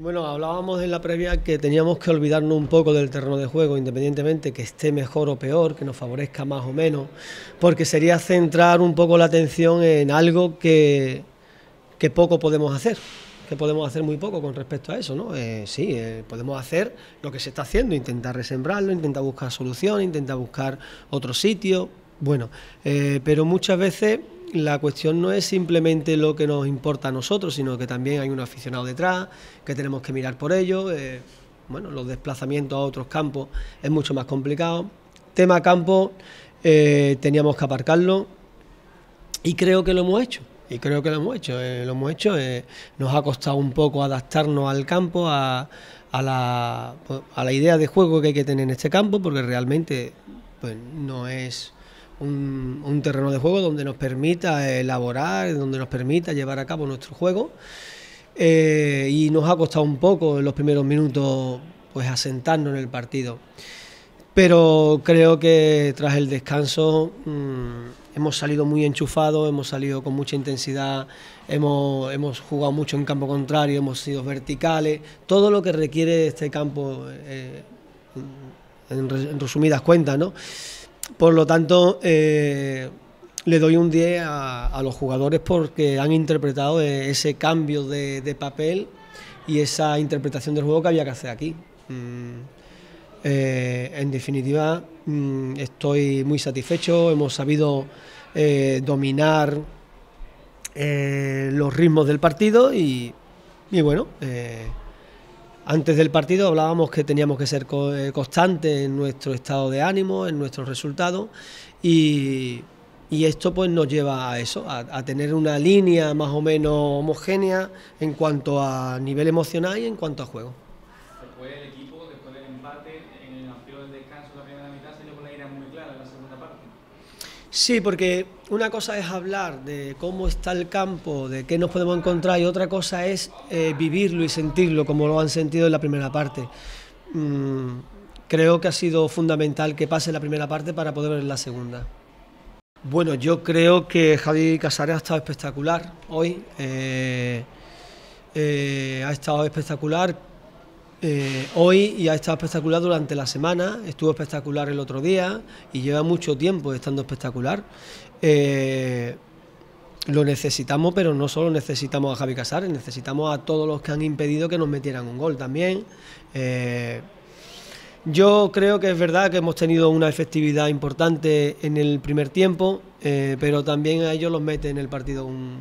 Bueno, hablábamos en la previa que teníamos que olvidarnos un poco del terreno de juego, independientemente que esté mejor o peor, que nos favorezca más o menos, porque sería centrar un poco la atención en algo que, poco podemos hacer, que podemos hacer muy poco con respecto a eso, ¿no? Eh, sí, eh, podemos hacer lo que se está haciendo, intentar resembrarlo, intentar buscar soluciones, intentar buscar otro sitio, bueno, eh, pero muchas veces la cuestión no es simplemente lo que nos importa a nosotros, sino que también hay un aficionado detrás, que tenemos que mirar por ello. Eh, bueno, los desplazamientos a otros campos es mucho más complicado. Tema campo, eh, teníamos que aparcarlo y creo que lo hemos hecho. Y creo que lo hemos hecho, eh, lo hemos hecho. nos ha costado un poco adaptarnos al campo, a, la, idea de juego que hay que tener en este campo, porque realmente pues, no es un, terreno de juego donde nos permita elaborar, donde nos permita llevar a cabo nuestro juego. Eh, y nos ha costado un poco en los primeros minutos pues asentarnos en el partido. Pero creo que tras el descanso mm, hemos salido muy enchufados, hemos salido con mucha intensidad, hemos, hemos, jugado mucho en campo contrario, hemos sido verticales, todo lo que requiere este campo eh, en, en, resumidas cuentas, ¿no? Por lo tanto, eh, le doy un 10 a, los jugadores porque han interpretado eh, ese cambio de, papel y esa interpretación del juego que había que hacer aquí. Mm, eh, en definitiva, mm, estoy muy satisfecho, hemos sabido dominar los ritmos del partido y, y bueno. Antes del partido hablábamos que teníamos que ser eh, constantes en nuestro estado de ánimo, en nuestros resultados y, esto pues nos lleva a eso, a, tener una línea más o menos homogénea en cuanto a nivel emocional y en cuanto a juego. Después el equipo, después del empate, en el amplio del descanso de la primera mitad se se con la idea muy clara en la segunda parte. Sí, porque una cosa es hablar de cómo está el campo, de qué nos podemos encontrar, y otra cosa es eh, vivirlo y sentirlo como lo han sentido en la primera parte. Mm, creo que ha sido fundamental que pase la primera parte para poder ver la segunda. Bueno, yo creo que Javi Casares ha estado espectacular hoy. Eh, eh, ha estado espectacular eh, hoy ya ha estado espectacular durante la semana, estuvo espectacular el otro día y lleva mucho tiempo estando espectacular. Eh, lo necesitamos, pero no solo necesitamos a Javi Casares, necesitamos a todos los que han impedido que nos metieran un gol también. Eh, yo creo que es verdad que hemos tenido una efectividad importante en el primer tiempo, pero también a ellos los mete en el partido un,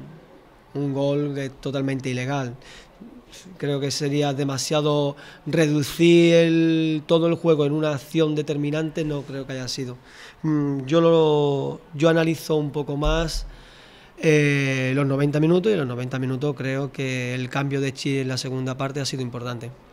un gol que es totalmente ilegal Creo que sería demasiado reducir todo el juego en una acción determinante, no creo que haya sido. Mm, yo, lo, yo analizo un poco más eh, los 90 minutos y los 90 minutos creo que el cambio de chi en la segunda parte ha sido importante.